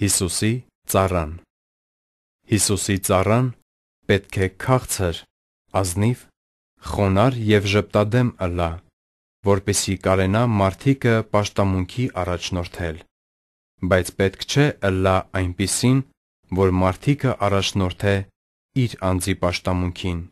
Հիսուսի ծառան Հիսուսի ծառան պետք է քաղցր, ազնիվ, խոնար եւ ժպտադեմ ըլա, որպեսի կարենա մարդիկը պաշտամունքի առաջնորդել։ Բայց պետք չէ ըլա այնպիսին, որ մարդիկը առաջնորդե իր անձի պաշտամունքին։